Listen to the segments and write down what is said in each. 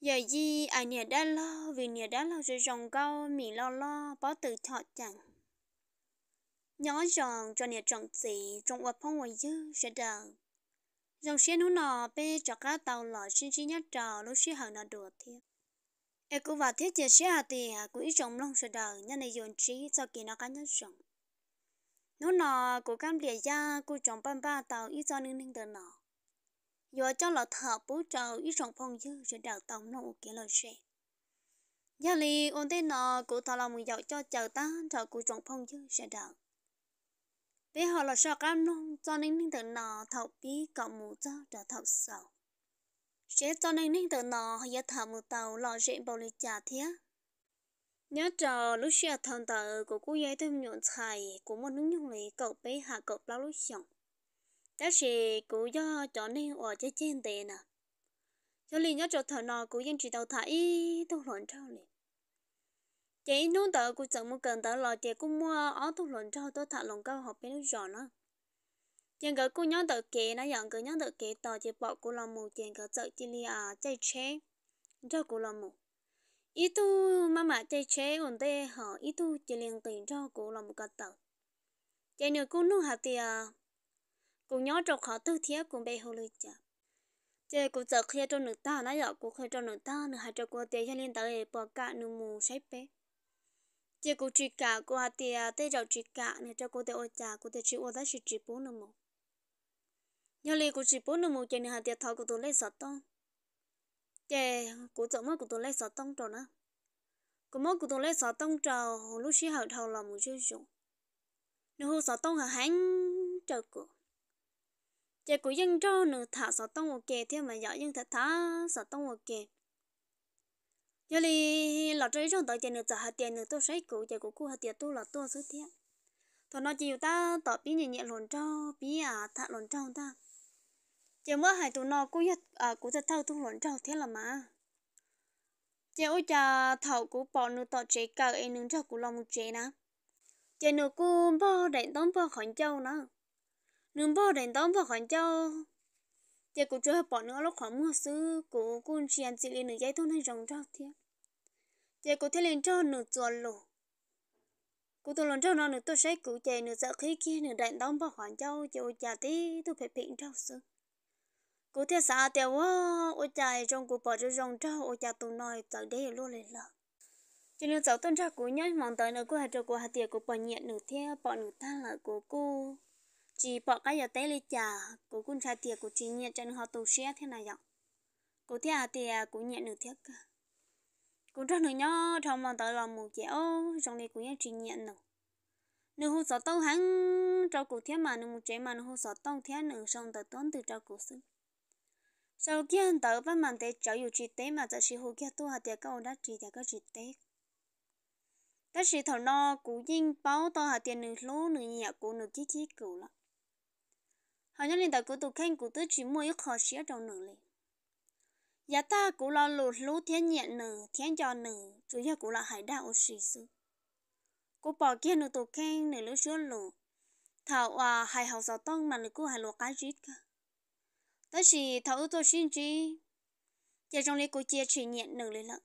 giờ gì à nhà đã lo vì nhà đã lo rồi rồng câu mì lo lo bỏ từ thọ chẳng nhỏ rồng cho nhà trồng gì trong vật phong ngoài dư sẽ đờ rồng xe nó nọ bê cho cá tàu lò xin xin nhất trò lúc xe hàng nó đùa thiệt em cũng vào thiết chia xe hà tì hà cũng ít rồng long sẽ đờ nhân này dồn trí cho kỳ nó cá nhất rồng nó nọ của cam địa gia cô chồng băm ba tàu ít cho nương nương tờ nọ do cho là thợ bố trâu ít trong phong dư sẽ đào tổng nó kia lo xe giờ li ôn tên nó cụ thợ làm dạo cho chờ ta trò cụ trong phong dư sẽ đào bé họ là sao cam nông cho nên nên tự nó thọ bí cậu mù cho đào thọ sầu sẽ cho nên nên tự nó giờ thọ mù tàu lo chuyện bầu lì trả thế nhớ trò lúc xưa thằng tử của cô giấy thêm nhuận xài của một nước nhung lì cậu bé hạ cậu lao lúc xong đó là cú do cho nên ở trên trên tề nè cho nên nhớ cho thằng nào cú dân chỉ đầu thải thu luận trao liền chỉ nôn tờ cú chẳng muốn cần tờ lò chỉ cũng mua áo thu luận trao tôi thả lòng câu học bên nước giòn á chỉ gỡ cú nhớ tờ kế nó dọn cú nhớ tờ kế tờ chị bỏ cú làm một chàng gỡ sợ chỉ li à chạy chế cho cú làm một, ít tu mà mà chạy chế ổn tê họ ít tu chỉ liền tiền cho cú làm một cái tờ chỉ nhớ cú nô hạt thì cũng nhớ trọc khó tư thế cũng bị hồ lười chả chơi cũng sợ khi trong nữ ta nó giờ cũng khi trong nữ ta nữ hai cho cô tiền cho nên tới bỏ cả nữ mù sấy bé chơi cũng chỉ cả cô hai tiền tới giờ chỉ cả nữ cho cô tiền ôi chả cô tiền chỉ ô đó chỉ chỉ bốn nữ mù nhớ liền cũng chỉ bốn nữ mù chơi nữ hai tiền thọ của tôi lấy sợ tông chơi cũng sợ mất của tôi lấy sợ tông rồi nữa cũng mất của tôi lấy sợ tông trào lúc xí hậu thầu là mù chơi rồi nữ hồ sợ tông hả hắn trời cũng giờ cũng dân cho nửa thả sợ tông ok thế mà dọ dân thật thả sợ tông một giờ thì lọ trái trong tới giờ nửa giờ hạt tiền nửa tôi sấy cũ giờ cũng cua hạt tiền tôi là tôi số tiền thôi nó chiều ta tỏ bí nhẹ nhẹ lồn trâu bí à thả lồn trâu ta chỉ mới hai tụi nó cũng nhặt à cũng sẽ thâu thung lồn trâu thế là mà chỉ ôi cha thầu cũng bỏ nửa tỏ chế cả ấy nửa trâu cũng lòng một chế nè giờ nửa cũng bỏ đệm tóm bỏ khỏi châu nữa nương bỏ đến tóm vào khoản cho giờ cũng chưa bỏ nữa lúc khoảng mưa xứ của con chị anh chị lên nửa giấy thôn hay rồng rau thiệt giờ cũng thấy lên cho nửa chuột lỗ cô tôi lần cho nó nửa tôi sẽ cụ chạy nửa sợ khí kia nửa đại tóm vào khoản cho chịu trả tí tôi phải pin rau xứ cô thấy xa tiêu quá ô chạy trong cụ bỏ cho rồng rau ô chạy tụi nói tới đây luôn lên lợn cho nên cháu tuân ra của nhớ mong tới nữa cô hạt cho cô hạt tiệc của bỏ nhẹ nửa theo bỏ nửa ta là của cô chỉ bỏ cái giờ tới lên chả cô cũng ra tiệc của chị nhận trên họ tù xe thế này vậy cô thế à thì à, cô nhận được thiệt cô rất nữa nhá trong lòng tới lòng một chéo trong này cô nhận chị nhận được nếu hồ sợ tông hắn cho cô thế mà nếu một chế mà nếu hồ sợ tông thế nữa xong tới tốn từ cho cô xứ sau khi hắn tới bắt màn tới cháu dù chị tế mà giờ chị hồ kia tôi hạt tiệc câu đã chỉ tiệc các chị tế các sự thảo no cú dinh báo to hạt tiền nửa lố nửa nhẹ của nửa chí chí cửu lắm họ nhân lên tàu của tụ khen của tứ chỉ mua ít khó xía trong nửa lì giá ta cũng lo lụt lú thiên nhện nửa thiên cho nửa chủ yếu cũng là hải đảo ô xì sư cô bỏ kia nửa tụ khen nửa lú xưa lù thảo à hải hậu sáu tông mà nửa cô hải lúa cái rít cả tới chỉ thảo tôi xin chỉ giờ trong lì cô chia chỉ nhện nửa lì lận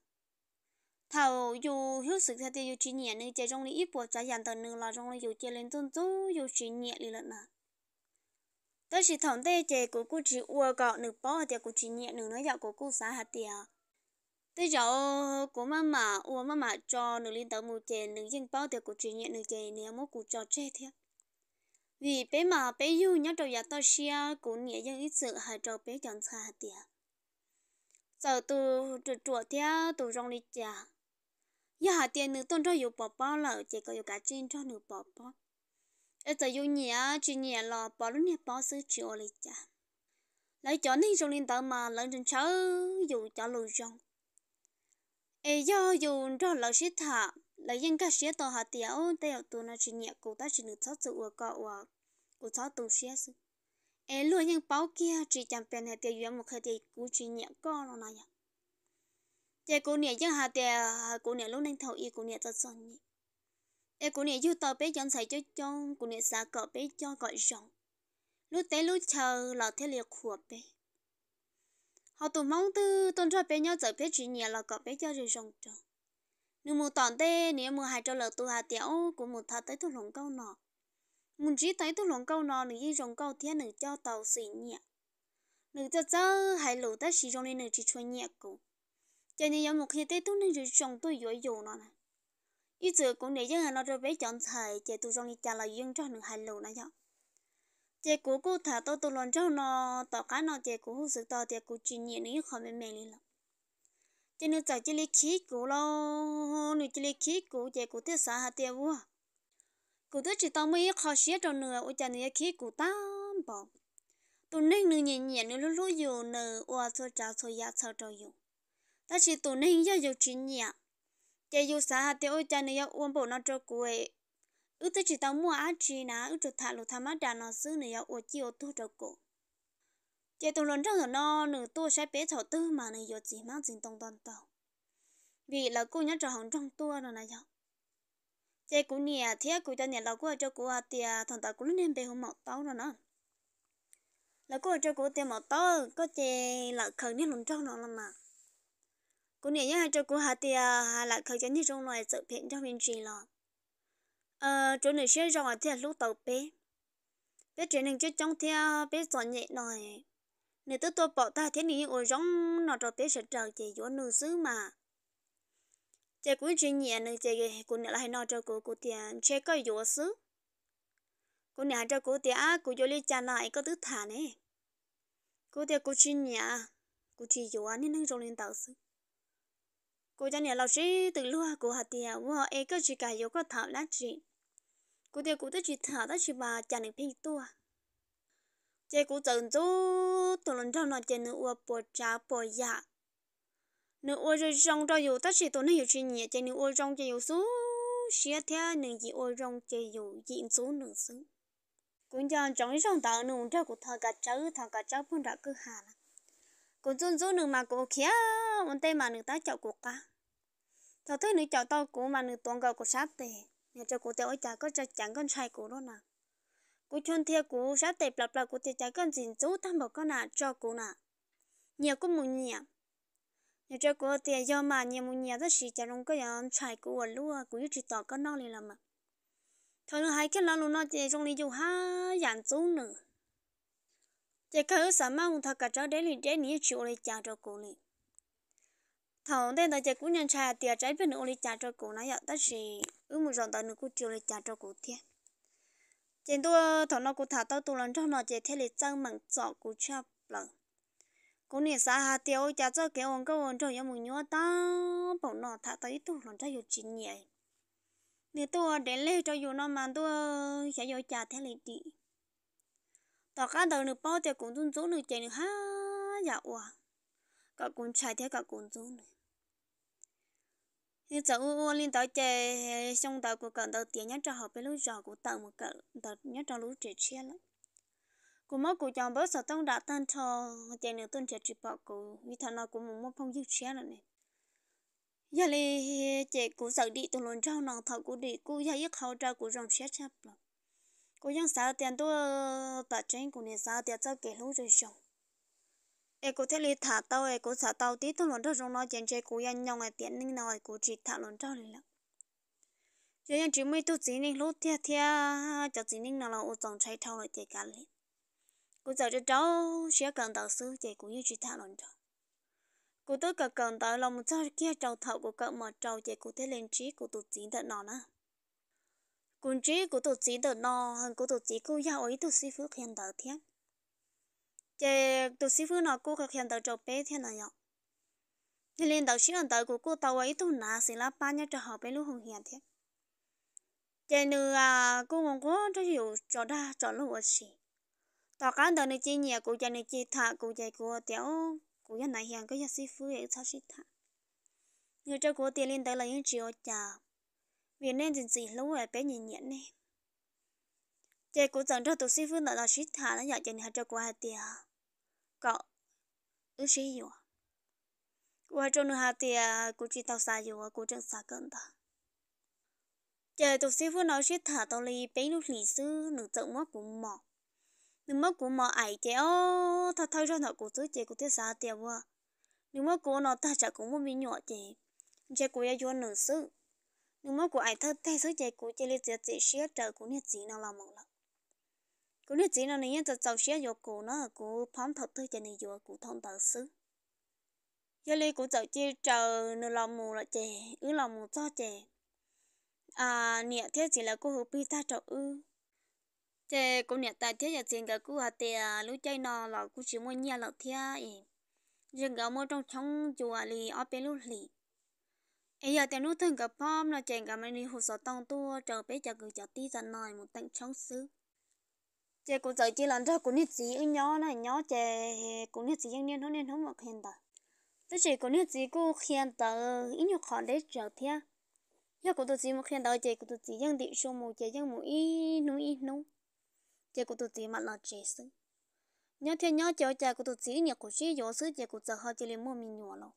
thảo dù hiếu sự theo tiêu chỉ nhện nửa giờ trong lì ít bộ trái dàn tờ nửa là trong lì dù chia lên tôn tố dù chỉ nhện lì lận nào đó chỉ thằng tê chè của cô chỉ ua gạo nửa bó thì cô chỉ nhẹ nửa nói dạo của cô xã hạt tiệt tê cháu của mama ua mama cho nửa lên tàu mù chè nửa dân bao thì cô chỉ nhẹ nửa chè nửa mốt cô cho chè thiệt vì bé mà bé yêu nhớ trâu nhà tôi xia của nhẹ dân ít sự hai trâu bé chẳng xã hạt tiệt giờ từ trượt chuột thiệt tôi rong đi chè giờ hạt tiệt nửa tôn cho yêu bỏ bao lỡ chè có yêu cá trên cho nửa bỏ bao ở giờ yêu nhẹ chỉ nhẹ là bỏ lúc nhẹ bỏ sự chịu lấy cha lấy cho nên trong linh tử mà lấy trên cháu dù cho lùi rong e do dù cho lấy sĩ thả lấy những cái sĩ tàu hạt tiểu tàu tụ nó chỉ nhẹ cụ ta chỉ được sáu sự của cậu à cụ sáu tụ sĩ sự e luôn những báo kia chỉ chẳng bền hạt tiểu duyên một hạt tiểu cụ chỉ nhẹ co nó này à chị cụ nhẹ những hạt tiểu cụ nhẹ lúc nên thầu y cụ nhẹ cho son nhỉ e cụ nè yêu tờ bé chân sai cho chong cụ nè xa cọ bé cho gọi rong lúc té lúc chờ lọ thế liệt khua bé họ tụ mong tư tôn cho bé nhau giờ bé chỉ nhẹ là cọ bé cho rồi rong tròn nếu mù tòn tê nếu mù hai cho lợ tu hà tiểu của mù thà tới thu lồng câu nọ muốn chỉ tới thu lồng câu nọ nữ y rong câu thiên nữ cho tàu xỉ nhẹ nữ cho cho hai lũ ta xỉ rong nên nữ chỉ cho nhẹ cụ cho nên có một khi tê tu nên rồi rong tôi dối dụ nọ này ý chứ cũng nãy giờ nó rồi bé chọn thầy chạy tụ trong đi trả lời dương cho nửa hai lù nãy giờ chạy cú cú thả tôi tụ lần cho nó tỏ cá nó chạy cú hữu sự tỏ chạy nhiều nữa không mềm mềm lên cho nên cháu chỉ lấy khí cú lo nữa lấy khí cú chạy cú thiết xã hạt tiền vua cú thiết chỉ tao mới khó xé cho nửa ôi chả nửa khí cú tam bỏ tụ nên nửa nhẹ nhẹ nửa lúc lúc dù nửa oa thôi trả thôi giá sao cho dù ta chỉ tụ nên giờ dù chế yêu sa hạt tiêu cha này yêu uống bộ nó cho cô ấy, ước tới chỉ tao mua ăn chi ná ước cho thà lù tham đà nó xứ này yêu uống chiều tu cho cô, chế tùng lớn trong nó nửa tu sẽ bé thọ tư mà này yêu gì mang dính tông toàn tàu vì là cô nhớ cho hồng trong tua rồi này yêu chế cô nè thế cũng cho nè là cô cho cô tia thằng ta cũng nên bé hôm mọc tao rồi nó là cô cho cô tia mọc tao có chế là khởi nên lớn trong nó làm mà cô nè nhá cho cô hát thì ờ, hà lại khởi chân như trong loài sự phiền ờ, trong mình gì lo ờ chỗ này sẽ rồi thì lúc đầu bé bé chuyện này chứ trong theo bé giỏi nhẹ nồi nếu tôi tôi bỏ ta thế này ôi giống nó cho bé sẽ trở về chỗ nữ xứ mà chị à, cũng chỉ nhẹ nữ chị cái cô nè lại nó cho cô cô tiền chơi cái chỗ xứ cô nè cho cô tiền á cô chỗ lấy cha lại có tứ thả nè cô tiền cô chỉ nhẹ cô chỉ chỗ anh nên nâng trong lên tàu xứ cô cha nhà lão sĩ từ lúa của hạt tiề vua ấy cứ chỉ cả yếu có thảo lá chỉ cô tiề cô tới chỉ thảo đó chỉ bà cha nên phi tua chế cô trồng tu từ lần trong nó chế nữ ua bỏ cha bỏ ya nữ ua rồi trong cho dầu tới chỉ tụi nó yếu chỉ nhẹ chế nữ ua trong chế dầu số xia theo nữ gì ua trong chế yếu diện số nữ số cũng cho trong trong tạo nữ cho cô thằng cả cháu thằng cả cháu phun ra cứ hà cô trồng chun nữ mà cô mà ta cô cả thọ thứ nữ cháu tôi cũng mà nữ tuần gạo của sát tề nhà cháu cũ tề ôi chả có cháu chẳng con trai của nó nà cú chôn thia cú sát tề bập bập cú tề cháu con dình chú tham bảo con nà cho cô nà nhà cú muốn nhà nhà cháu cũ tề do mà nhà muốn nhà đó xí cháu không có nhà trai cũ ở lúa cú chỉ tỏ con nó liền làm mà thọ nữ hai cái lão luôn nó tề trong này dù ha dàn chú nữa chỉ khơi sắm mai ông thật cả cháu để liền để nhỉ chịu lấy cha cho cô liền thằng đây nó chơi cũng nhận trà tiệt trái bên nó lấy trà cho cổ nó giờ tất gì ước một dòng tới nó cũng chịu lấy trà cho cổ thiệt trên tôi thằng nó cũng thả tao tụi lần trong nó chơi thế lấy chân mặn dọ cụ cha lần cụ nè xã hà tiêu trà cho kéo ông câu ông cho giờ một nhớ ta bảo nó thả tới tụi lần cho giờ chín nhỉ nếu tôi để lấy cho dù nó mà tôi sẽ giờ trà thế lấy đi tao cá đầu nửa bao thì cũng tung chỗ nửa chạy nửa ha dạ ủa cả cũng chạy thế cả cũng tung như cháu u lên tới chè xong tới của cận tới tiền nhất cho họ với lúc giò của tàu một cận tới nhất cho lúc trẻ chia lắm cô mất của chồng bớt sợ tông đã tan cho chè nữa tuân trẻ chụp bảo cô vì thằng nào cũng muốn mua phong dứt chia rồi này giờ lì chè của sợ đi tôi luôn trao nàng thợ của đi cô giờ giấc hậu trao của rồng xé chắp lắm cô dân sao tiền tôi bà trên của này sao tiền cho kẻ lúc rồi chồng ai cũng thể lì thả tao ai cũng sợ tao tí thôi luôn đó trong nó chèn chơi cũng yên nhong ai tiền ninh nào ai cũng chỉ thả luôn đó lì lắm cho nên chỉ mới tu chỉ ninh lúc thia thia cho chỉ ninh nào là ô trồng trái thâu lại chơi cả lì cũng sợ cho cháu sẽ cần đầu sư chơi cũng như chỉ thả luôn đó cô tới cả cần tới lòng một cháu kia trâu thầu của cậu mà trâu chạy cô thấy lên trí của tụt chín tận nó nè cuốn trí của tụt chín tận nó hơn của tụt chín cô giao ấy tụt sĩ phước hiện đời thiên chế tụ sư phụ nó cô khắc hiện tàu trâu bé thế này nhở thế nên tàu sĩ ẩn tàu của cô tàu ấy tụ nà sẽ là ba nhá cho họ bé lúc hùng hiện thế chế nữ à cô mong cô cho hiểu cho đa cho lúc ở sĩ tàu cá tàu nữ chơi nhà cô chơi nữ chơi thả cô chơi cô tiểu cô nhà này hiện cái nhà sĩ phụ ấy sao sĩ thả người cho cô tiền lên tới là những triệu chả vì nên gì gì lâu rồi bé nhìn nhận này chị cũng chẳng cho tụi sư phương nợ là sĩ thả nó nhỏ chân hạt cho qua tiền cậu ước sĩ dù qua cho nửa hạt tiền cô chỉ tao xa dù cô chẳng xa gần ta chị tụi sư phương nói sĩ thả tao lấy bấy lúc lì sư nửa trận mất cũng mỏ nửa mất cũng mỏ ải chị ô thật thay ra nó cũng tứ chị cũng thế xa tiền quá, nửa mất của nó ta chả cũng một miếng nhỏ chị chị cũng yêu cho nửa sư nửa mất của ải thật thế sư chị cũng chỉ lấy chị xíu trở cũng nhiệt gì nào là mong lắm cô nữ chỉ nó nãy giờ cháu xé vô cổ nó cô phóng thật thôi cho nên vô cổ thông tờ xứ giờ lấy cô cháu chỉ chờ nửa lòng mù là chè ứ lòng mù cho chè à nè thế chỉ là cô hữu bi ta cháu ư chè cô nè ta thế giờ tiền cả cô à tè lúc chơi nó là cô chỉ muốn nhia là thế ấy riêng cả mua trong trong chùa à, lì ở bên lúc lì ấy giờ tiền lúc thường cả pom là chè cả mấy đi hồ sơ tông tua chờ bé chờ cứ chờ tí ra nồi một tặng trong xứ chị cũng giờ chị lần cho cũng nhất gì ở nhỏ này nhỏ chè cũng nhất gì nhưng nên nó nên không mặc hiện tờ tôi chỉ cũng nhất gì cũng hiện tờ ít nhiều khó để trở thế giờ cũng tôi chỉ mặc hiện tờ chị cũng tôi chỉ nhưng địa số một chị nhưng một ít nung ít nung chị cũng tôi chỉ mặc là chị xứ nhớ thế nhớ chị chị cũng tôi chỉ nhớ cũng chỉ nhớ xứ chị cũng giờ họ chỉ lên mua mình nhỏ rồi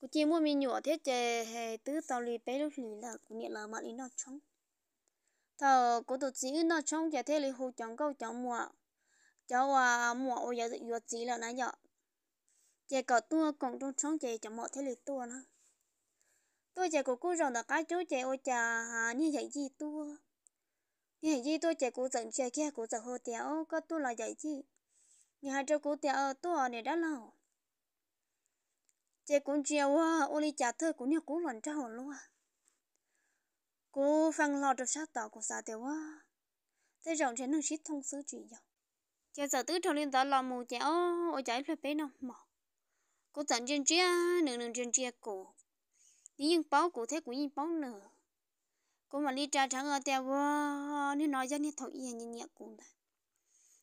cũng chỉ mua mình nhỏ thế chị tứ tàu lì bé lúc lì là cũng nhận là mặc đi nó trống thờ của tụi chị nó trong giờ thế là hồ chọn câu chọn mùa cháu à mùa ô giờ dự chị là nãy giờ chị có tua còn trong trong chị chọn mọi thế là tua nữa tôi chị của cô rằng là cái chú chị ô chà à, như vậy gì tua như vậy gì tôi chị của dẫn chị kia của giờ hồ tiểu có tua là vậy gì như hai cháu của tiểu tua này đã lâu chị cũng chiều ô đi trả thơ cũng như cũng lần trao luôn cô phân lo cho sát tỏ của xã dạ tiểu quá thế rộng trên nước ship thông xứ chuyện dòng cha sợ tứ trong liên tỏ lo mù chạy ô ô chạy phải bé nào mỏ cô tận trên chia nương nương trên chia cổ đi nhưng báo cụ thế của nhìn báo nở cô mà đi trà trắng ở tèo vô nên nói ra nên thổi yên nhìn nhẹ cụ này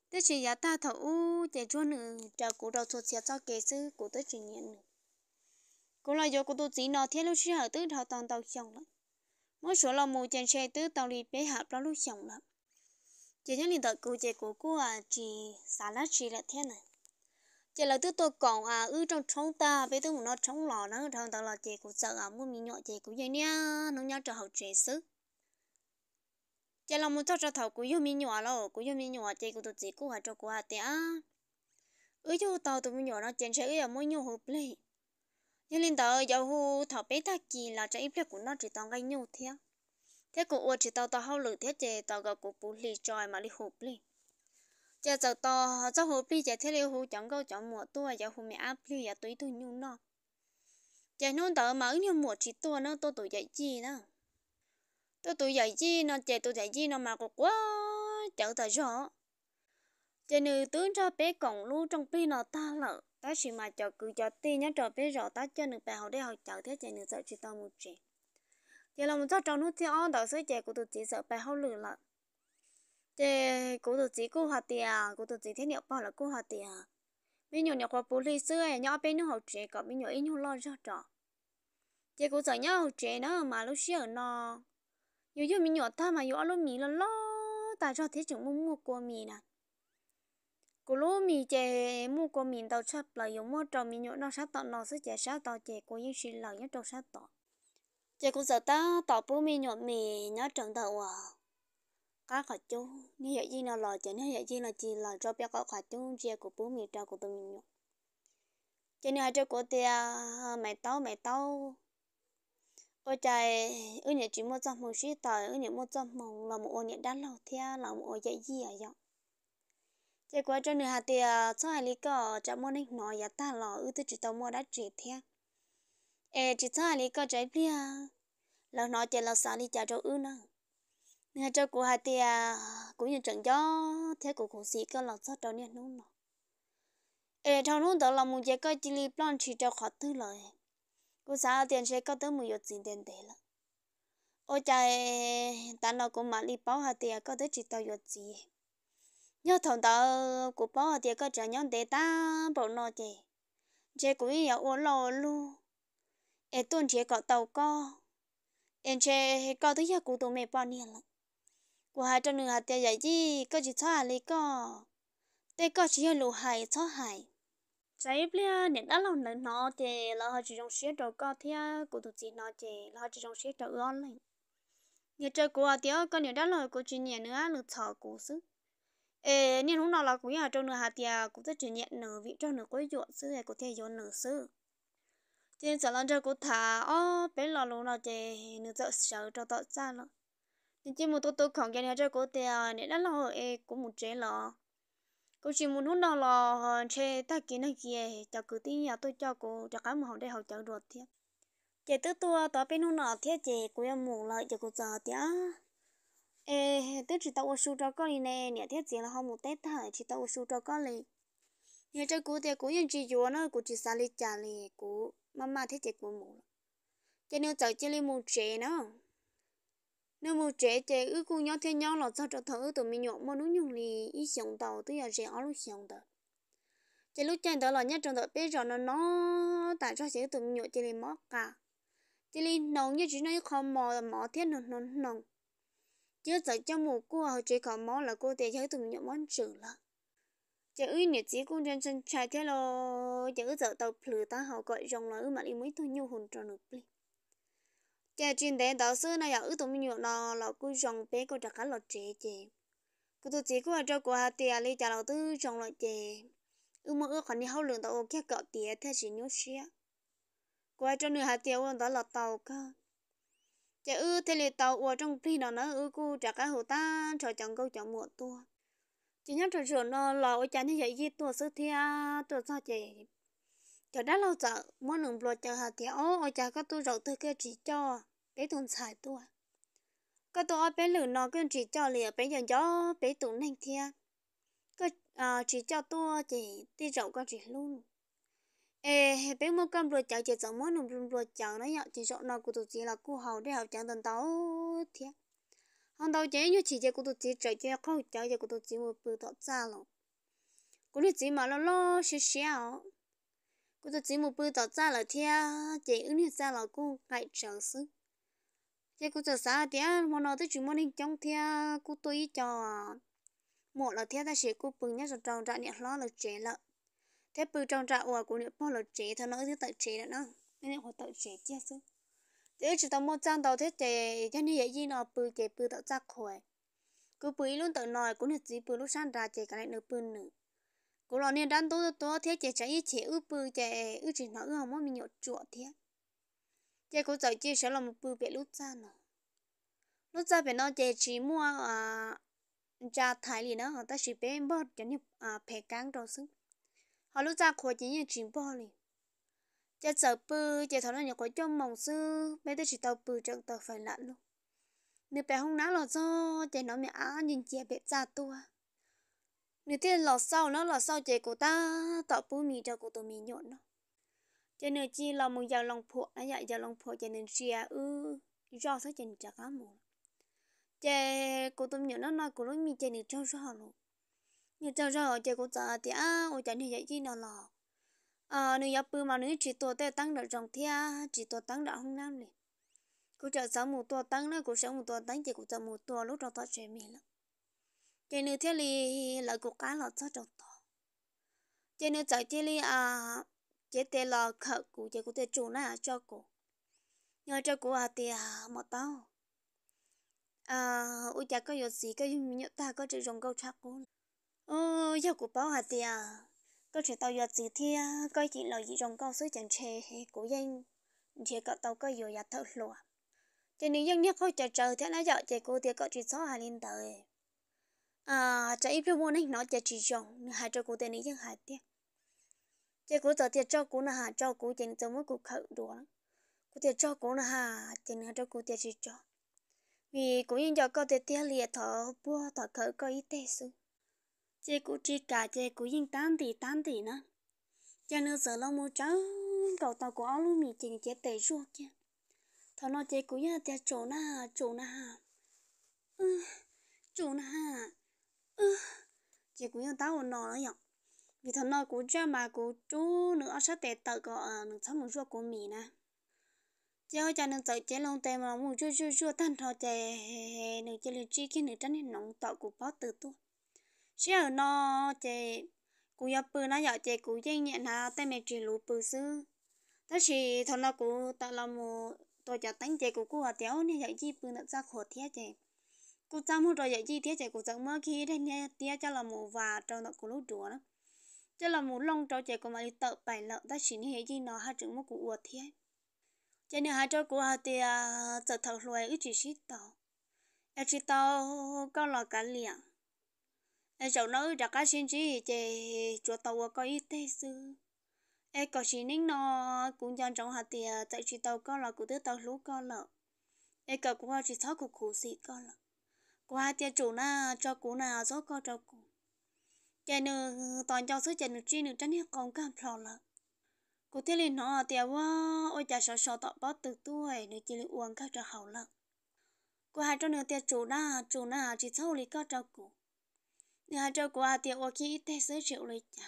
tớ chỉ giá ta thấu u chạy chua nữ trà cụ đầu thuộc xe cho kế sư của tớ chuyện nhẹ nữ cô là do cô tu chỉ nó thế lúc xưa ở tứ thảo toàn tàu chồng lại mỗi số là một chàng trai tứ tàu đi bé hạp bao lúc chồng lắm chỉ nhớ liền đợt cụ chế của cô à chỉ xả lá chỉ là thế này chỉ là tứ tôi còn à ư trong trống ta bé tôi muốn nó trống lò nó thằng tao là chế của sợ à mua mì nhọ chế của dây nha nó nhau trở học chế sức chỉ là một thao trò thầu của yêu mì nhọ lo của yêu mì nhọ chế của tụi chị của hà cho của hà té ư chú tao tụi mì nhọ nó chàng trai ư à mỗi nhọ hộp lấy nhưng linh tờ giàu hu thọ bé thắc kỳ là cho ít biết của nó chỉ tao ngay nhau thế thế cũng ô chỉ tao tao hao lử thế chè tao gặp của bù lì tròi mà đi hụp lì chè tao tao cho hụp lì chè thế liu hu chẳng có chẳng mùa tua giàu hu mẹ áp lì giàu tuổi tuổi nhung nó chè nhung tờ mà ứng như mùa chỉ tua nó tôi tuổi dậy chi nữa tôi tuổi dậy chi nó chè tuổi dậy chi nó mà cục quá chở tờ rõ chè nữ tướng cho bé cổng lu trong pi nó ta lợ ta chỉ mà cho cứ cho tì nhá cho biết rồi ta cho được bài học để học cháu thế chạy được sợ chỉ tao một chỉ giờ là một cho trong nút thì on đầu sẽ chạy của tụi chỉ sợ bài học lừa lại chạy của tụi chỉ cô hoạt tiền à, của tụi chỉ thế niệm bảo là cô hoạt tiền bây à. giờ nhà khoa bố lý xưa à, nhỏ bên nước học trẻ có bây giờ nhiều lo cho trọ chạy của sợ nhá học trẻ nó mà lúc xưa nó nhiều giờ mình nhỏ tha mà nhỏ lúc mình là lo tại cho thế chúng muốn mua của mì nè cô lú mì chè mu cô mì đầu chắp là dùng mua trầu mì nhộn nó sát tàu nó sẽ chè sát tàu chè cô yên xin là nhớ trâu sát tàu, chè cô sợ ta tàu bố mì nhộn mì nhớ trần tàu à cá khả chú như vậy gì nó lò chè như vậy gì là chỉ là cho biết có khả chú chè của bố mì trầu của tôi mì nhộn chè này cho cô tia mày tao mày tao ôi trời ư nhẹ chỉ mua trăm một xí tờ ư nhẹ mua trăm một là một ô nhẹ đắt lâu thea là một ô dạy gì à vậy dạ chỉ qua cho nửa hạt thì cho hai lý có cho mua nên nói giá ta lò ư tôi chỉ tao mua đã chỉ thế ê chỉ cho hai lý có trái bia là nói chỉ là sáng đi chả cho ư nè nửa cho của hạt thì cũng như trận gió thế của cổ sĩ có lò cho cho nên nung nọ ê thằng nung đó là một chỉ có chỉ lý plan chỉ cho khó tư lời cô xã tiền sẽ có tới mười giờ tiền tiền đấy là ôi trời ta nó cũng mà đi báo hạt thì có tới chỉ tao giờ gì nhớ thằng đó cụ bỏ thì có trả nhóm để ta bỏ nó thì chế cũng yêu ô lò lu em tuần chế có tàu co em chế có thứ gì cụ tụi mẹ bỏ niên lắm của hai trong đường hạt tiền giải gì có chỉ cho hà lý co tê có chỉ lù hải cho hải trái bia nhận đã lòng lớn nó thì là họ chỉ trong xếp đầu co thì cụ tụi chị nó thì là họ chỉ trong xếp đầu ơn lên nhớ chơi của họ thì có nhiều đã lời của chị nhẹ nữa lựa chọn của sức ê nên hôm nào là cũng nhà trong nửa hạt tiề à, cũng rất chuyển nhận nửa vị trong nửa cuối ruộng sư hay có thể do nửa sư trên sở lần cho cô thả ó bé lò lù nào chè nửa giờ sợ cho tọt ra lọ nên chỉ một tôi tôi khoảng gian nhà cho cô thì nên đã lò ê cũng một chế lò cô chỉ muốn hôm nào là chơi ờ, ta kia này kia cho cứ tin nhà tôi cho cô cho cái một họ đây học chơi ruột thiệt chị tự tua tỏ bên hôm nào thiết chị cô em mù lại cho cô giờ tiệt ê tớ chỉ tao sưu cho con này nè nhà thiết gì là không một tết thở chỉ tao sưu cho con này nhà chơi cú thì cú nhân chỉ chúa nó cú chỉ xài trả lì cú mama thiết chỉ cú mù cho nên cháu chỉ li mù trẻ nó nếu mù trẻ thì ư cú nhau thế nhau là sao cho thở tụi mình nhộn mà đúng nhung lì ít sống tàu tụi giờ rẻ ở lúc sống tàu chỉ lúc chơi đó là nhất trong đó bây giờ nó nó tại sao sẽ tụi mình nhộn chỉ li mất cả chỉ li nồng như chỉ nói không mò là mò thiết nó nó nồng giờ giờ cho mù cô họ chỉ còn món là cô để cháu tụi mình món trưởng là chỉ ư nhiệt chỉ cũng chân chân chạy thế lo chỉ ư giờ tàu phử ta họ gọi rồng là ư mà đi mấy thôi nhiều hồn cho nó đi chỉ chuyện đấy đó xưa này à, ư tụi mình nhiều nó là cô rồng bé cô chắc cả là trẻ trẻ cô tôi chỉ cô cho cô hà tiền à, lấy trả đầu tư rồng là trẻ ư mà ư còn đi hậu lượng tàu kia cọ tiền thế chỉ nhốt xia cô cho người hà tiền à, đó là tàu cơ chả ư thế lì tàu ở trong phi đó nó ư cô chả cái hồ ta cho chồng câu chẳng muộn tua chỉ nhắc trò chuyện nó là ở chả như vậy gì tua sư thia tua sao chị chả đã lâu chả muốn nung bột chả hạt thì ô ở chả có tu rậu tư kia chỉ cho bé tuần xài tua cái tôi bé lử nó cứ chỉ cho liền bé dần gió bé tụng nành thia cái à chỉ cho tua chị đi rậu con chỉ luôn ê hệ bé mua cam rồi chào chị cháu mua nụ rum rồi chào nó nhậu chị chọn nó của tụi chị là cô hầu để học chẳng tần tấu thiệt hôm đầu chị như chị chị của tụi chị chạy chị không chạy chị của tụi chị một bữa tọt ra rồi của tụi chị mà lo lo xíu xíu à. cô tụi chị một bữa tọt ra là thiệt chị ứng như ra là cô ngại trở sự chị cô tụi xã thiệt mà nó tới chúng mua nên trong thiệt của tôi cho à. một là thiệt ta sẽ cô bưng nhá rồi tròn ra nhẹ lo là trẻ lợi thế bự trong trà ủa của niệm bao lột chế thằng nó cứ tự chế đó nó nên họ tự chế chia xuống thế chỉ tao mua trang tao thế chế cho nên vậy gì nó bự chế bự tạo ra khỏi cứ bự luôn tự nói cũng được gì bự lúc sáng ra chế cái này nữa bự nữa cô lo nên đan tố tố thế chế trái chế ư bự chế ư chỉ nói ư không muốn mình nhột chuột thế chế cô giải chia sẻ là một bự bị lúc ra nó lúc ra bị nó chế chỉ mua à cha thái liền đó họ ta chỉ bé bớt cho nên à phải cắn trong sức họ lúc ra khỏi chỉ như chuyện bò liền cha sợ bư cha thằng nó nhà khỏi cho mong sư bé tới chỉ tàu bư trận tàu phải lạ luôn nếu bé không ná lò do cha nói mẹ á nhìn chị bé ra tua nếu thế lò sau nó lò sau chị của ta tạo bư mì cho của tụi mì nhộn nó cho nên chi là một giàu lòng phụ nó dạy giàu lòng phụ cho nên chia ư do số chừng chả cá mù chè của tôi nhộn nó nói của nó mì chè nên trâu rõ luôn như cháu ở chơi cũng sợ thì à ôi chẳng hiểu vậy gì nào lò à nữ giáo bư mà nữ chỉ tổ tê tăng được rồng thia chỉ tổ tăng được không nam liền cô chờ sáu mù tổ tăng nữa cô sáu mù tổ tăng chỉ cô chờ mù tổ lúc đó tao chơi mình lắm chơi nữ thế li là cô cá lọ sao trong tổ chơi nữ chơi thế li à chế tê lò khờ cụ chế cụ tê chủ na cho cụ nhờ cho cụ à thì à một tao à ôi cha có gì cái gì mình ta có chữ trồng câu chắc cũng Ồ, giờ cụ bảo hạt tìa. Có thể tao giờ gì thia, à, coi chỉ lời dì rong câu sứ chẳng chê của danh. Chỉ có tao có dù giặt thợ lùa. Chỉ nếu dân nhất khỏi chờ chờ thế là giờ chỉ cô tìa có chỉ xóa hà lên tới. À, chả ít mua nên nó chờ chỉ rong, hai cho cô tìa nếu dân hạt tìa. Chỉ cô tờ tìa cho cô là hà cho cô chỉ tao mới cụ khẩu đùa. Cô tìa cho cô là hà, chỉ hà cho cô tìa chỉ cho. Vì cô nhìn cho cô tìa tìa liệt thở bua thở khẩu coi ý tê xưa chế cú chỉ cả chế cú yên tan thì tan thì nè, cho nên giờ lâu mua cháu cậu tao của áo mì chỉnh chế tẩy ruột kia thằng nó chế cú nhà chế chỗ na chỗ na ừ chỗ na ừ chế cú nhà tao nó nó nhở vì thằng nó cú cha mà cú chú nữa sát tệ tự có ở ờ, nước sống một ruột của mì nè cho cho nên tớ chế lâu tè mà mua chua chua chua tan thọ chế nửa chế lửa chi kia nửa tránh nóng tọ của bó từ tôi chứ ở nó chè cú ya bự nó giờ chè cú dây nhẹ na tay mẹ chỉ lú bự sư ta chỉ thằng nó cú ta làm một tôi chả tính chè cú cú à tiếu nên giờ chi bự nó ra khổ thế chè cú ra mua rồi giờ chi thế chè cú chẳng mơ khi đây nè tía cho là một và trong nó cú lú đùa đó cho là một long trâu chè cú mà đi tợ bảy lợn ta chỉ như thế gì nó hai trứng mua cú uất thế cho nên hai trâu cú hai tia giờ thầu lùi ít chỉ xít tàu ít chỉ tàu có lò cá liền e cháu nói đã cá xin chỉ chè chùa tàu à, có ít thế sư e có chỉ nín nó cũng dân trong hạt tiền tại chỉ tàu con là cụ tứ tàu lú con là e có cũng chỉ thoát cụ khổ sĩ có lợ qua tiền chủ na cho cụ nào số con cho cụ chè nữ toàn cho số chè nữ chi nữ tránh hết con cam phò lợ cô thế liền nó tiền quá ôi chà sợ sợ tọt bó từ tuổi nữ chỉ uống các trò hậu lợ cụ hai cho nữ tiền chủ na chủ na chỉ thâu lý có cho cụ 你还照顾阿爹，我去一带水酒了家。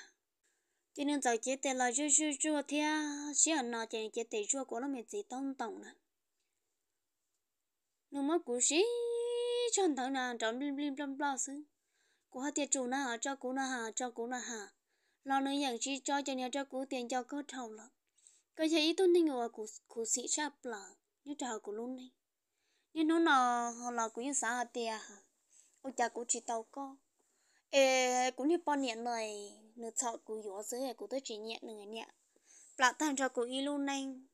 今天早起带来就就就天，想拿点些带住过了没子等等了。你们故事 chẳng thằng nào trong blim blim blim blim xứ. Cô hát tiệt chủ na cho cú na hà cho cú na hà. Lo nơi nhận chi cho cho nhà cho cú tiền cho cơ thầu lợ. Cái gì tôi nên ngồi cú cú sĩ cha lợ như trào cú luôn đi, Nhưng nó nọ họ là cú như xã hà tiệt hà. Ôi cha cú chỉ tàu co ê cũng như bao nhiêu này nửa sau cú yếu dưới này cú tới chỉ nhẹ nửa nhẹ là cho cú y luôn anh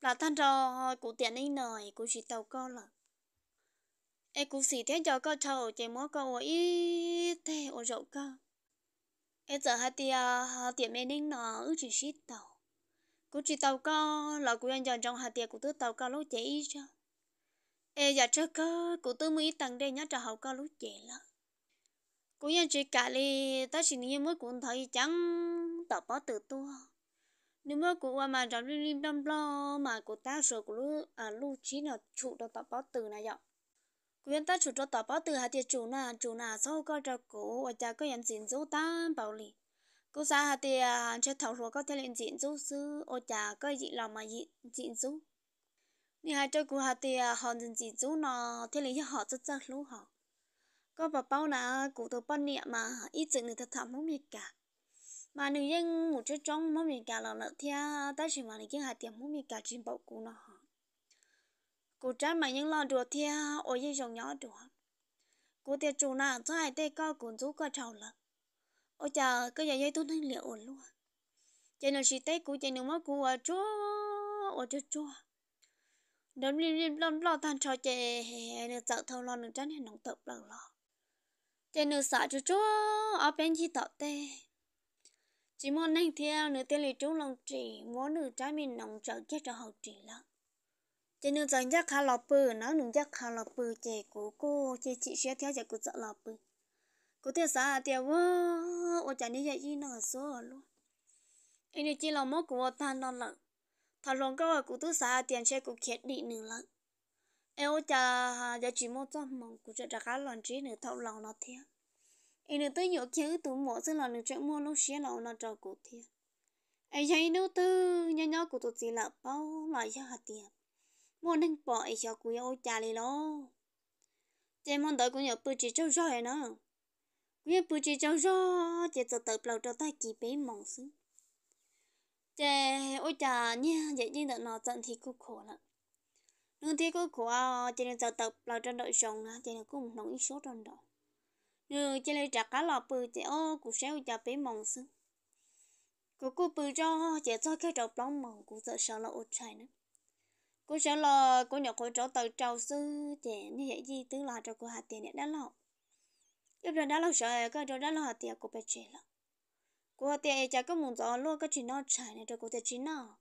là tan cho cú tiền anh này cú chỉ tàu co là ê cú xì thế cho co trầu chỉ mỗi co ý thế ở rậu co ê giờ hai tia ờ, tiền mê ninh nó ước chỉ shit tàu cú chỉ tàu co là cú anh chọn trong hai tia cú tới tàu co lúc chỉ cho ê giờ trước co cú tới mới tăng đây nhá cho hậu co lúc chỉ là cũng như chỉ cả đi ta chỉ như mới cũng thấy chẳng tập bỏ từ tua nếu mới cũng qua mà trong lim lim đâm lo mà của ta rồi của lúc à lúc chỉ là chủ đó tập bỏ từ này vậy quyền ta chủ cho tập bỏ từ hạt chủ na chủ na sau có cho cổ và cha có nhận diện dấu ta bảo lì cô xa hạt thì hàng chơi thầu rồi có thể nhận diện dấu sư ô cha có gì làm mà diện diện dấu nhưng hai cho cô hạt thì à, họ nhận diện dấu nó thế là họ rất rất lú họ có bà bao là cụ tổ bao niệm mà ít chừng người thật thầm không biết cả mà nữ dân một chút trong không biết cả là lợi theo ta chỉ mà nữ dân hạt tiệm không biết cả trên bảo cụ nó cụ trái mà những lo đùa theo ôi dân dòng nhỏ đùa cụ tiệt chủ nào cho hai tay co cụ chú co trầu lợn ôi chờ cái giờ dây tôi thấy liệu ổn luôn chạy nó chỉ tay cụ chạy nào mất cụ ở à, chỗ ở chỗ chỗ đấm lim lim lon lo than cho chạy nó sợ thâu lo nó tránh hình nóng tập lần lo thế nữ sợ chú chú ở bên chi tọt tê chỉ muốn nâng theo nữ tên lì chú lòng chỉ muốn nữ trái mình nồng trợ chết cho hậu chỉ lắm thế nữ chẳng chắc khá lọ bự nó nữ chắc khá lọ bự chị cố cố chị chị sẽ theo chị của sợ lọ bự cô theo sợ theo vô ô chả như vậy gì nó số luôn anh chị lòng mốt của ta nó lận thằng lòng có của tôi sợ tiền xe của khiết đi nữa lận em ôi chờ giờ chỉ mua cho mong cũng chờ trả cá lòn trí nữa thâu lòng nó thiệt em nữa tới nhiều khi tụ mỏ xin lòng nữa chuyện mua lúc xía lòng nó trò cổ thiệt em thấy nếu tư nhỏ nhỏ của tụi chị là bao lại cho hạt tiền mua nên bỏ em cho của ôi cha đi lo chị mong tới cũng nhiều bự chỉ trâu rồi nó nhiều bự chỉ trâu rồi chị tự tự lâu cho tay kỳ bế mỏng xứ chị ôi cha nha vậy nhưng đợt nó giận thì cũng khổ lắm nương thế cứ của trên nên giờ tập là trên đội chồng là trên nên cũng nóng ít số trên đội nương trên nên trả cá lò bự thì ô cũng sẽ cho bé mong sưng cô cô bự cho chỉ cho cái trâu bóng mỏng cũng sợ sợ là ốt chạy nữa cô sợ là cô nhỏ cô trâu tàu trâu sư trẻ như vậy gì tức là cho cô hạt tiền để đã lọ lúc đó đã lâu sợ cái trâu đã lọ hạt tiền cô bé trẻ lọ cô hạt tiền chả có muốn gió luôn cái chuyện nó chạy này cho cô thể chuyện nào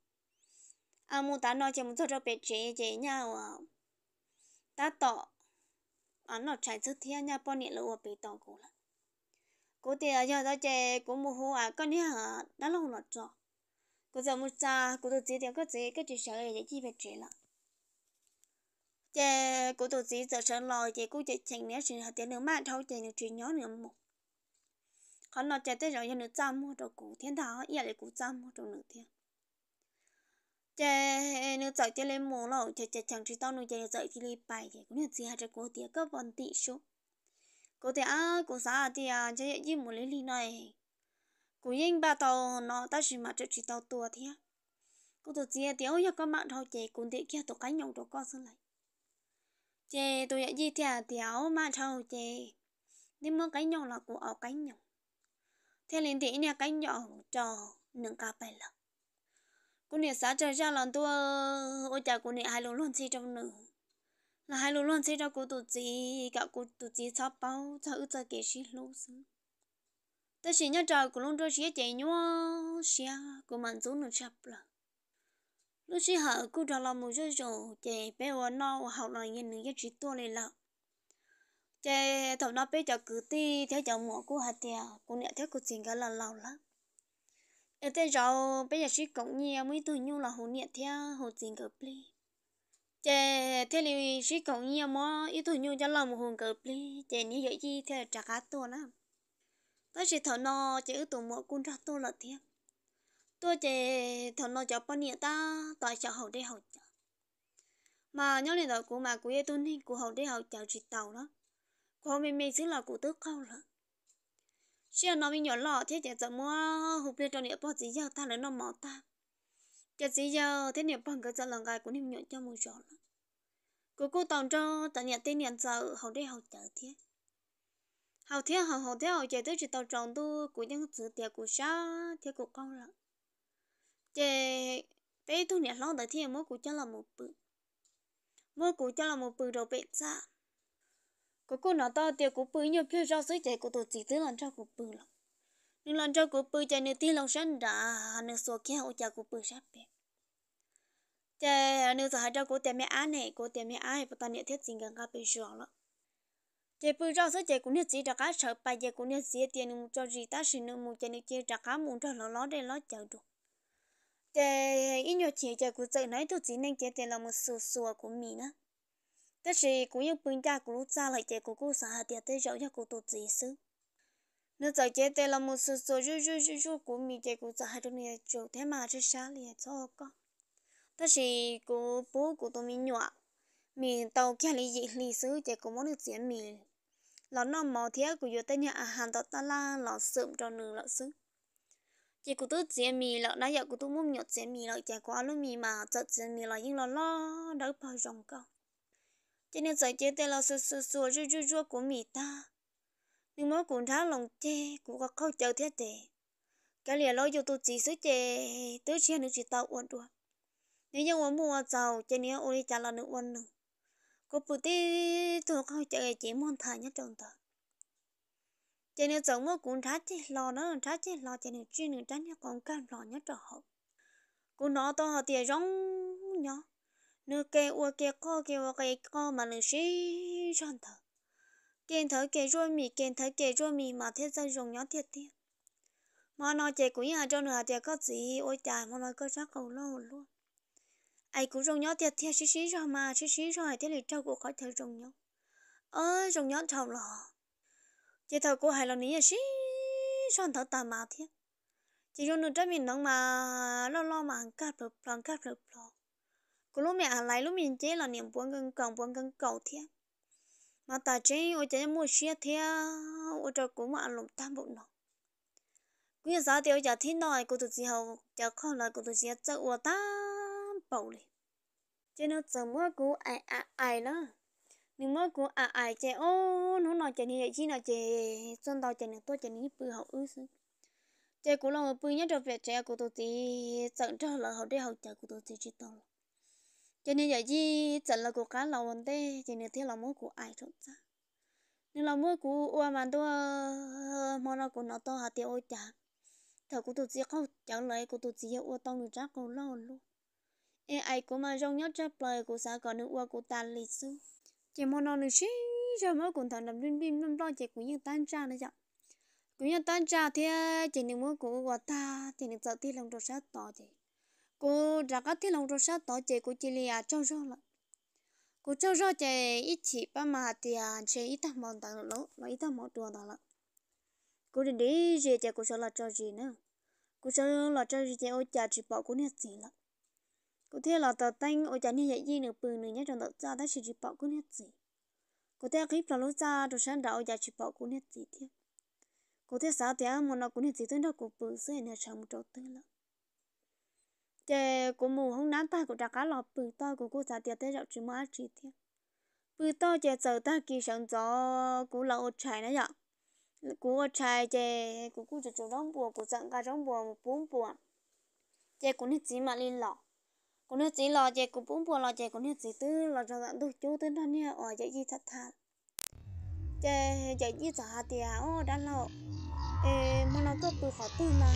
à mu ta nói chỉ mu cho cho bé chế chế nhau à ta tỏ anh nó chạy trước thiên nha bọn nhện lúa bé tỏ cố là cố thì à giờ ta chế cố mu hồ à con à đã lâu lọt rồi cố giờ mu cha cố tôi chỉ điều cái gì cái chuyện sợ gì chỉ phải chế là chế cố tôi chỉ giờ sợ lo chế cố chế chỉnh nếu chuyện hạt tiền nữa mà thâu chế những chuyện nhỏ nữa một khó nó chế tới rồi giờ nữa trăm mua đồ thiên thảo giờ lại cũ trăm mua đồ nữa thiên chè nếu chạy chè lên mồ lẩu chè chè chẳng chỉ tao nuôi chè dậy thì đi bài thì cũng được gì hai chè cô tía cấp vấn tị số cố tía cô xã thì à chè dậy gì một lấy ly này cô yên ba tàu nó ta chỉ mà chè chỉ tao tua thế cô tao chia tía ôi các mạng thôi chè cô tị kia tổ cái nhộng tổ con xuống lại chè tôi dậy gì thì à tía mà thôi chè nên mua cái nhộng là cô ở cái nhộng thế lên tị nhà cái nhộng cho nâng cao bài lợn cô nè xã trời ra làm tua ôi cha cô nè hai lô luôn xí trong nữa là hai lô luôn xí trong cô tụt gì cả cô tụt gì sao bao sao ướt sao kể xí lô xí ta chỉ nhớ trời cô luôn đôi xí chạy nhua xí cô mặn xuống nữa chập là lúc xí hả cô cho làm một số chỗ, chạy bé vào nó học lại nhìn nữa chỉ tua lên là chạy thằng nó bé cho cứ ti theo chồng mỏ cô hạt tiệt cô nè theo cô xin cả là lâu lắm ở thế cháu bây giờ chỉ cũng nhiều mới từ nhu là hồ niệm theo hồ tiền cờ pli chè thế liệu chỉ cũng nhiều mà ít từ nhu cho lòng hồn cờ pli chè như vậy chi theo trả cá tua lắm tôi chỉ thở nó chè ước tụ mỗi cun ra tua là theo tôi chè thở nó cho bao nhiêu ta tại chợ hậu đây hậu chờ, mà nhớ lên đó của mà của tôi nên của hậu đây hậu chờ chỉ tàu đó có mình mình xứ là của tước không lắm chị nó mình nhỏ lọ thế chị giờ mua hộp lên cho nè bao gì giờ ta lấy nó mỏ ta chị gì giờ thế nè bằng cái giờ lần gai cũng niệm nhọn cho mua chỗ lắm cô cô tòng cho ta nhận tên nhận giờ học đây học chở thế học thế học học thế hậu chị tới chị tàu tròn tu của những sự tiệc của sa thế của con lận chị tới tu nè lo tới thế mua của cho là một bự mua của cho là một bự đồ bệnh ra cô cô nó to tiêu cô bự nhiều phiêu cho sấy chạy của tổ chỉ tới lần cho cô bự lắm nhưng lần cho cô bự chạy nửa tiếng lòng sáng đã nửa số kia ô cha cô bự sắp bẹt chạy nửa giờ hai cho cô tiền mẹ á này cô tiền mẹ á này bắt nhận thiết chính gần gặp bị rửa lắm chạy bự cho sấy chạy cũng nửa chỉ đã cá sợ bài chạy cũng nửa chỉ tiền nửa cho gì ta xin nửa mua chạy nửa chỉ đã cá muốn cho nó ló đây ló chở được chạy ít nhiều chỉ chạy cô chạy nói tôi chỉ nên chạy tiền là một số số của mình á 但是 cũng như bình đa cũng lúc ra lại chạy cũng cũng sáng hạt tiền tới rồi cho cũng tổ chức nó chạy chạy tới là một số số rú rú rú rú của mình chạy cũng sáng hạt trong này chỗ thế mà chứ sáng liền cho có 但是 cũng bố của tôi mình nhỏ mình tàu kia lý dị lý sự chạy cũng muốn được diễn mình nó màu thế của yo tên nhà hàng đó ta la là sượm cho nửa là sự chỉ của tôi chỉ mì lão nãy giờ của tôi muốn nhọt chỉ mì lão chỉ quá luôn mì mà chợt chỉ mì lão nhưng lão lo đỡ bao rộng cao 今天在街头老师说说就就说古米哒，你莫古他龙姐古个口叫天地，cái liền lo cho tôi chỉ số chè tới xe nữa chỉ tao uốn đuôi nếu như uốn mua giàu cho nên uốn đi trả là nữa uốn nữa có bữa tôi không chạy chỉ muốn thả nhất trong tờ cho nên giống mua cũng thắt chứ lo nó thắt chứ lo cho nên chuyên nữa tránh còn càng lo nhất trong hậu cũng nó to họ tiền rong nhỏ nữ kê ua kê cô kê ua kê cô mà lưng xí chọn thở kèn thở kê rồi mì kèn thở kê rồi mì mà thế dân dùng nhỏ thiệt thiệt mà nó chè cũng nhà cho nửa thiệt có gì ôi trời mà nói cơ chắc cầu lâu luôn ai cũng dùng nhỏ thiệt thiệt xí xí rồi mà xí xí rồi thế thì trâu cũng khỏi thở dùng nhỏ ơi dùng nhỏ thầu lò chị thở cô hay là ní xí chọn thở tà mà thiệt chỉ cho nửa trái mình nóng mà lo lo mà ăn cắt bập lo ăn cắt bập lo cô lúc mẹ lại lúc mình chế là niệm buông gần cầu buông gần cầu thế mà ta chế ôi chế mua xe thế ôi trời cũng mà lùng tam bộ nó cứ giờ thì ôi giờ thiên nói cô tụi gì hầu giờ không là cô tụi gì chắc ua ta bầu đi chế nó giờ mua cú ai ai ai đó nhưng mới của à ai chế ô nó nói chế này chi nào chế xuân tàu chế này tôi chế này bự hậu ư sư chế cũng là bự nhất trong việc chế của tôi thì tận cho là hậu để hậu chế của tôi thì chỉ tao cho nên giờ gì chẳng là cô cá là vấn đề cho nên thế là mỗi cô ai chốt ra nên là mỗi cô ua mà tôi mà nó cô nó to hạt tiêu ôi chả thằng cô tôi chỉ không trả lời cô tôi chỉ ua tông được chắc cô lâu luôn em ai cũng mà rong nhất chắc lời cô xã còn nữa ua cô ta lịch su chỉ mà nó được xí cho mỗi cùng thằng nằm bên bên năm đó chỉ cũng như tan ra nữa chẳng cũng như tan ra thì chỉ nên mỗi cô ua ta chỉ nên sợ thì lòng đồ sát to chứ cô ra có thiết lòng rồi sao tổ chị của chị lìa cho rõ là cô cho rõ chị ít chị ba mà thì à chị ít ta mòn tao lỗ và ít ta mòn tuần tao lắm cô đi đi chị chị cô sợ là cho gì nữa cô sợ là cho gì chị ôi chả chị bỏ cô nè gì lắm cô thấy là tờ tanh ôi chả như vậy gì nữa bự nữa nhá trong tờ ra đó chỉ chị bỏ cô nè gì cô thấy khi là lỗ ra rồi sáng đạo chả chị bỏ cô nè gì thế cô thấy sao thì à muốn nó cô nè gì tới đó cô bự sẽ nè chồng trâu tư lắm chế của mù không nán ta của trà cá lọ bự to của cô xã tiệt tế rộng chứ mà chỉ thiệt bự to chế giờ ta kỳ sống gió của là ô nữa nhở của ô trái chế của cô chủ chủ đông bùa của giận cả trong bùa một bốn bùa chế của nước chỉ mà lên lọ của nước chỉ lọ chế của bốn bùa lọ chế của nước chỉ tư lọ cho giận tôi chú tên thân nè ở dạy gì thật thật chế dạy gì sợ hạt tiệt ô đã lọ ê mà nó cứ bự khó tư mà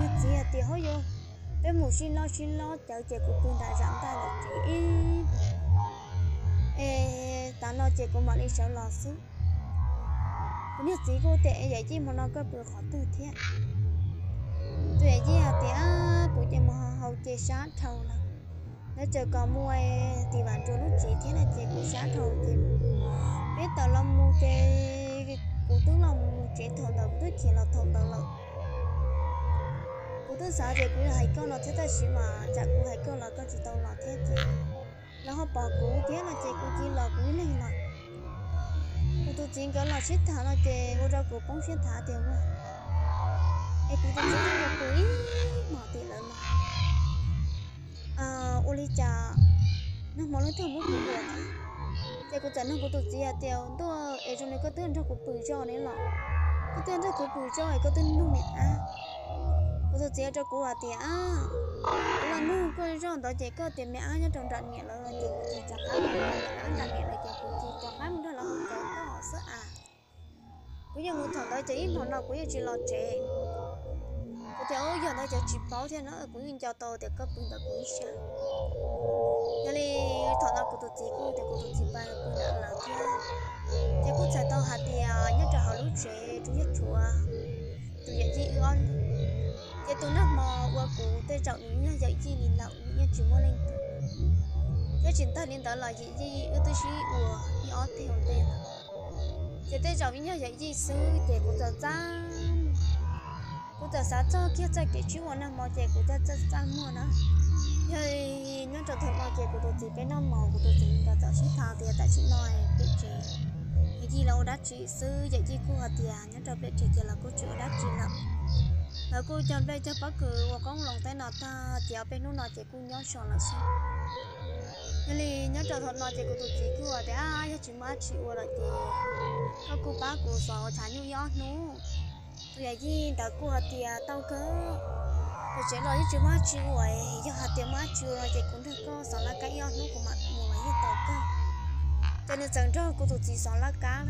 nước chỉ hạt tiệt hôi vô bé mù xin lo xin lo cháu chị của tôi đã giảm ta là chị ê ta lo chị của mọi người sẽ lo xuống cũng như chị cô tệ vậy chứ mà nó có được khó tu thế tuệ chứ à tệ của chị mà hầu chị sáng thầu nè nếu chờ còn mua thì bạn cho lúc chị thế là chị cũng sáng thầu thì biết tao lo mua chơi của tướng mua chị thầu đầu tôi chỉ là thầu đầu lợn 都耍只鼓係講落車都選嘛，只鼓係講落跟住到落車住，然後把鼓點落只鼓機落鼓嚟啦，我都整緊落車彈落只我只鼓幫先彈掉啦，誒鼓就整緊個鼓冇掉啦嘛，啊我呢只，那冇呢條冇鼓過啦，只鼓就那鼓都只啊掉，都誒仲你個都人只鼓背咗你啦，個都人只鼓背咗係個都弄咩啊？我就接着过的啊，我弄个让到这个对面俺就正着你了，结果就讲俺们俺着你了，结果就讲俺们这老公搞不好事啊。bây giờ muốn thằng đó chỉ im thằng nào cũng chỉ lo trẻ có thể ôi giờ đó chỉ chỉ bảo thế nó cũng nhìn cho tôi thì cấp cũng đã cũng sao giờ này thằng nào cũng tự trọng những là dạy chi lìn lậu những chủ mua lên thế chuyển thân nên đó là gì gì ưu tư sĩ của đi ở thì hồn tên thế thế trọng những dạy gì sư để của tờ ra của tờ xã cho kia cho kể chuyện của năm mò để của tờ tờ ra mua nó thì nó trở thành mò để của tờ chỉ cái năm mò của tờ chỉ tờ tờ sẽ thảo thì tại chị nói bị chị thì lâu đã chị sư dạy gì cô hạt tiền nó trở bị chị thì là cô chủ đã chị lắm nó ờ, cô chọn về cho bác cứ và con lòng tay nó ta chỉ ở bên nó nó chỉ cô nhớ sòn là sao thế thì nhớ trở thật nó chỉ cô tụt chỉ cô ở đấy à nhớ chỉ má chỉ ở lại thì các cô bác cô sợ chán nhau nhớ nó tụi ấy gì đã cô hạt thì tao cứ cô chỉ nói chỉ má chỉ ở giờ hạt thì má chỉ ở chỉ cũng thấy cô sợ là cái nhớ nó của mặt mùa ấy tao cơ cho nên chẳng cho cô tụt chỉ sợ là cá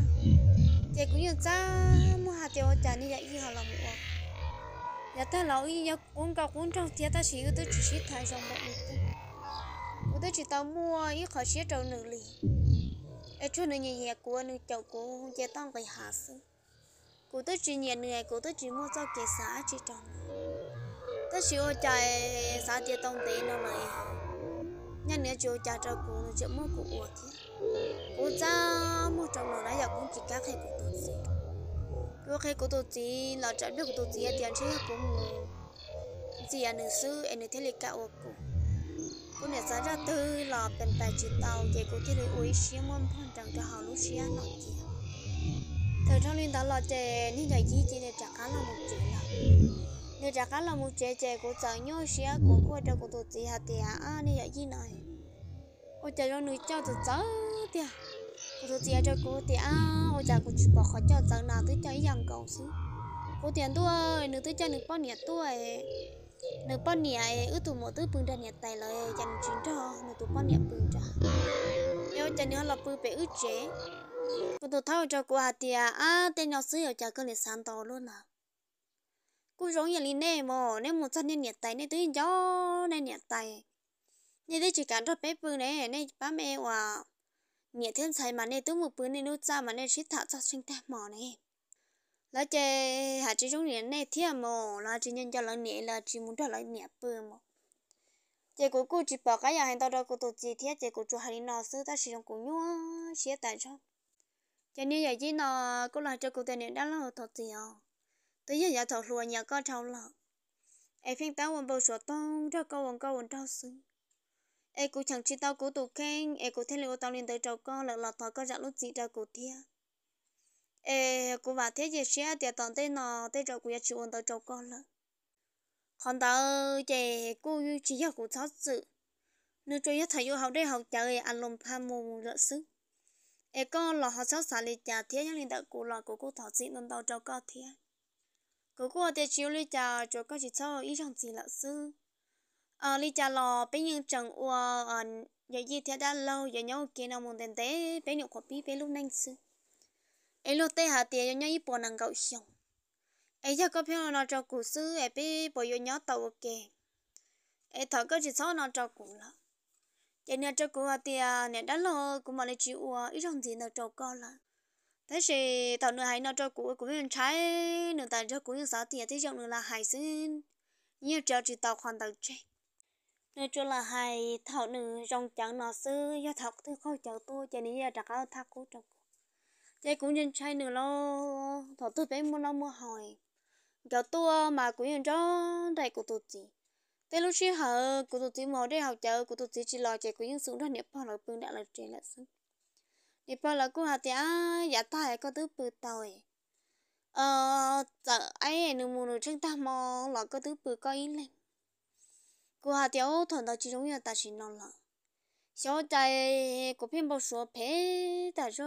chỉ cũng như cha mua hạt thì ở chán như vậy thì họ làm được giờ ta lão y giờ cũng cả cũng trong thì ta chỉ tôi chỉ xịt thay xong bọn có tôi chỉ tao mua ít khỏi xịt trâu nữ lì ai chỗ này nhà nhà của nữ cháu của không chỉ tao phải hạ sư của tôi chỉ nhà người của tôi chỉ mua cho kẻ xã chỉ trong tôi chỉ ở chạy xã chỉ tông tế nó này nhân nữa chỉ ở chạy trâu của chỉ mua của ô kia của cha mua trâu nữ đã giờ cũng chỉ cá hay của tôi lúc khi cô tôi chỉ là trả được tôi chỉ tiền chơi học cũng gì anh sư anh thấy lịch cạo cô cô này sáng ra tư là bên bài chỉ tàu vậy cô thấy ui xem mong phong trần cho họ lúc xem nó gì thời trong liên đó là trẻ nên giờ gì chỉ để trả cá là một chuyện là để trả cá là một chuyện trẻ cô sợ nhau xem cô cô cho cô tổ chỉ hạt tiền à nên giờ gì này ôi trời ơi nuôi cháu tôi cháu tiền rồi chị cho cô thì à hồi giờ cô chụp bỏ khó cho rằng nào tôi chơi dòng cầu xí cô tiền tôi nếu tôi chơi nếu bao nhiêu tôi, nếu bao nhiêu ư tụ một tư bưng ra nhiệt tài lời dành chuyến cho nếu tụ bao nhiêu bưng cho nếu chân nhiều là bưng bé ư chế cô tôi thao cho cô à thì à tên nhỏ xí ở chợ cơ liệt sáng to luôn à cô giống như linh nè mò nên một chân nên nhiệt tài nên tôi gió nên nhiệt tài nên tôi chỉ cản cho bé bưng nè nên ba mẹ hòa nghĩa thêm sai mà này tôi một bữa này nút ra mà này shit thảo cho sinh ta mỏ này là chơi hả chị trong nghĩa này thiên mỏ là chị nhân cho là nghĩa là chị muốn cho lại nghĩa bự mỏ chị cố cô chị bảo cái nhà hàng tao đâu có tổ chị thiết chơi cố chú hai nó sư ta sử dụng cố nhua xé tại cho cho nên giờ chỉ nó cố là cho cố tiền niệm đã là thật gì à tới giờ giờ thật lùa nhà có trâu lợn ai phiên tao vẫn bầu sổ tông cho câu vẫn câu vẫn trâu xứng ê cũng chẳng chỉ tao cũng tụ khen ê cũng thấy liệu tao liên tới trâu con lật lọt thọ có dạ lúc gì ra cụ thia ê cũng và thế gì sẽ tiệt tòn tới nọ tới trâu cũng chịu ổn tới trâu con lận còn tao chỉ cô chỉ học cũng cháu sự nếu cho nhất thầy yêu học đây học chơi ăn lòng pha mồm lợi sức ê con lọ họ cháu xả lì chả thế nhưng liền đợi cụ lọ của cô thọ dị nên tao trâu con thia cô cô tiệt chú lì chả cho con chỉ cho ý chẳng gì lợn sức ờ lý cha lò bé nhưng chẳng à ờ, giờ gì thế đã lâu giờ nhau kia nào muốn đến thế bé nhậu có bí bé lúc nãy chứ? ấy lúc tê hà tiền nhau ít bỏ nàng gạo xong em cho có phải là nó cho cụ sư em bé bỏ giờ nhau tàu ok em thở cái chỉ sau nó cho cụ là giờ nhà cho cụ hà tiền nhà đã lâu cũng mà lấy chịu ua ờ, ít trong gì nó cho con là thế thì tàu nữa hay nó cho cụ cũng biết trái nữa tại cho cụ những sáu tiền thế rộng nữa là hài sinh như cho chỉ tàu khoan tàu chơi nên cho là hai thảo nữ rong chẳng nó sư do thọc thứ khâu chợ tôi cho nên ra trạc áo thác cú trọc chạy cũng nhân trai nữa lo thọ tôi bé mua nó mua hỏi chợ tôi mà cũng nhân cho đại của tôi gì thế lúc xưa hở của tôi chỉ mò để học chợ của tôi chỉ chỉ lo chạy cũng nhân xuống đó nhập bao là bưng đã là chạy lại xuống nhập bao là cô học thì á giả ta có thứ bự tồi ờ chợ ấy nụ muốn nụ chân ta mò là có thứ bự coi lên 过下掉团到集中营打行动了。小在国片不说陪打着，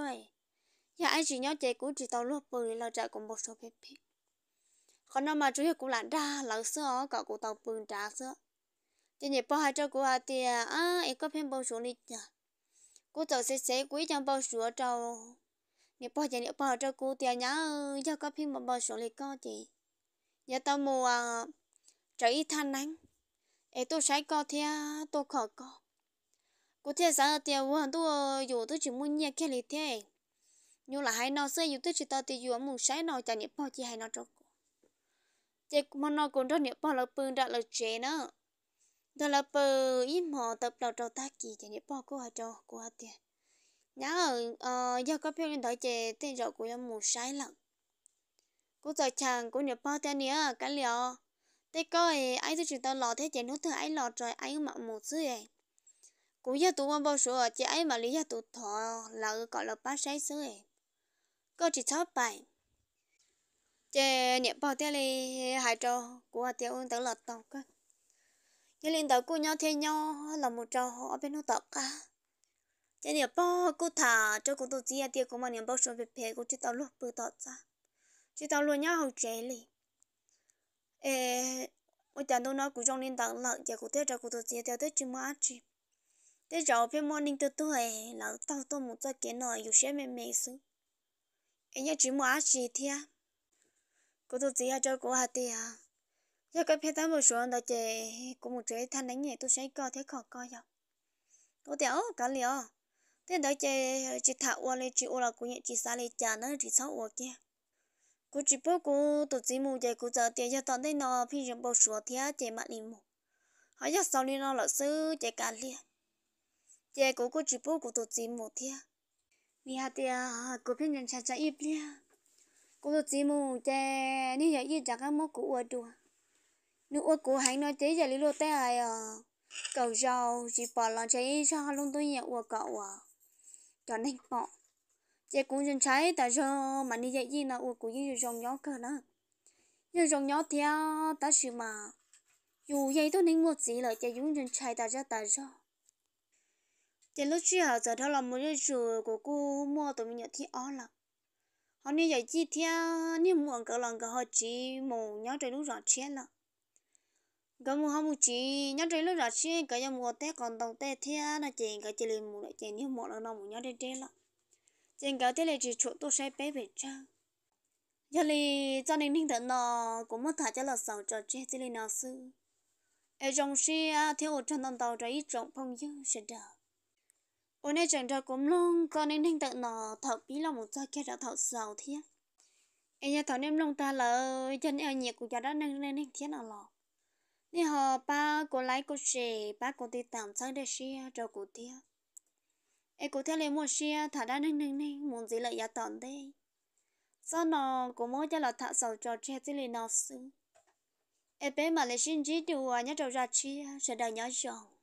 也爱情要在国际道路不为了在公不说陪陪。可能嘛，主要古兰达老师哦，搞古道不扎色。今日不还照顾下的啊，一个片不说你呀，古早谁谁鬼讲不说照，你不讲你不照顾的呀，要个片不不说你搞的，也到么啊，这一摊难。哎，都晒高天，都考高。có thể sáng là tiền vốn tu dù tôi chỉ muốn nhẹ cái lịch thế nhưng là hai nó xây dù tôi chỉ tao thì dù muốn sai nó chả nhẹ bao chỉ hai nó cho cô chỉ mà nó còn đó nhẹ bao là bưng đã là chế nữa đó là bờ im họ tập đầu trâu ta kỳ chả nhẹ bao cô hai cho của hai tiền nhớ ờ do ờ, có phiêu lên đó chế tên rõ của em muốn sai lắm cô giờ chàng cô nhẹ bao tiền nữa cái liệu thế có ấy ai tôi chỉ tao lọ thế chỉ nốt thử ai lọ rồi ai mà một xứ ấy cú giờ tụ mà bao số chỉ ai mà lý giờ tụi thọ là gọi là bát sai xứ ấy có chỉ chót bài chỉ nhận bao thế này hai trò của tiêu ôn tao lọt tao cơ nhưng lên tao cô nhau thế nhau là một trò ở bên nó tọt cả chỉ nhận bao cô thả cho cô tôi chỉ tiêu cô mà nhận bao số về phe cô chỉ tao lúc bự tọt ra chỉ tao luôn nhau hậu trẻ liền ê ôi chàng tôi nói cũng trong nên tặng lợn chả cũng thế chả cũng tôi chia theo thế chứ mà chứ thế cháu phía morning tôi tôi là tao tôi một à? cái kiến nổi dù sẽ mềm mềm xuống em nhớ chứ mà chứ thế cô tôi chỉ cho cô hạt tiền giờ cái phía tám một số đó chè cũng một chế thanh đánh nhẹ tôi sẽ coi thế khó coi nhau tôi tiểu cả liều thế đó chè chỉ thảo qua lên chỉ ô là cũng nhẹ chỉ xa lên chả nữa chỉ sáu ô kia cú chỉ bố cú tụ chỉ một dạy cú giờ tiền cho tận đây nó phi dùng bầu sủa thía chạy mặt liền mù hỏi cho sau đi nó lợn sư chạy cả liền chạy cú cú chỉ bố cú tụ chỉ mù thía vì hạt tiền cú phi nhận cha cha ít liền cú tụ chỉ mù chạy như vậy như chẳng có mốt cú ở đùa nếu ở cú hãy nói thế giờ lý lô té ai à cầu giàu chỉ bỏ lòng chạy cho luôn tôi nhận của cậu à cho nên bỏ chị cũng dùng trái tại cho mà như dạy gì là u cũng dùng dòng nhỏ cơ nữa dùng dòng nhỏ theo ta sự mà dù vậy tôi nên một gì là chị dùng dùng trái tại sao tại sao chị lúc học giờ thao lòng một cái rùa của cô mua tụi mình nhận thì ó là họ nên dạy chi theo à, nên muộn cỡ lòng cỡ họ chỉ mù nhỏ trời lúc rõ chết là cỡ mù không một chỉ nhỏ trời lúc rõ chết cỡ giờ mùa tết còn đồng tết theo là chị cỡ chị liền mù lại chị như một là nó mù nhỏ trên trên là trên cái thế này chỉ chỗ tôi sẽ bé về cha giờ này cho nên ninh thần nó cũng mất thả cho là sáu trò chơi thế này nó sư ở trong xe theo chân tàu tàu ra ít trọng phong dư sẽ đỡ ôn này chẳng cho cũng long cho nên ninh thần nó thở bí là một cho kia đã thở sáu thế em nhà thảo nem long ta là chân ở nhiệt của gia đã nâng lên ninh thiên ở lọ, nên họ ba cô lái cô xe ba cô đi tạm sang để xe cho cô tiếc e có thể lấy một xe thả ra nâng nâng nâng muốn gì lại giá tận đây sau nó có mỗi cho là thả sầu cho che tí lì nó sư e bé mà lấy xin chỉ đủ nhớ trâu ra chi sẽ đào nhớ chồng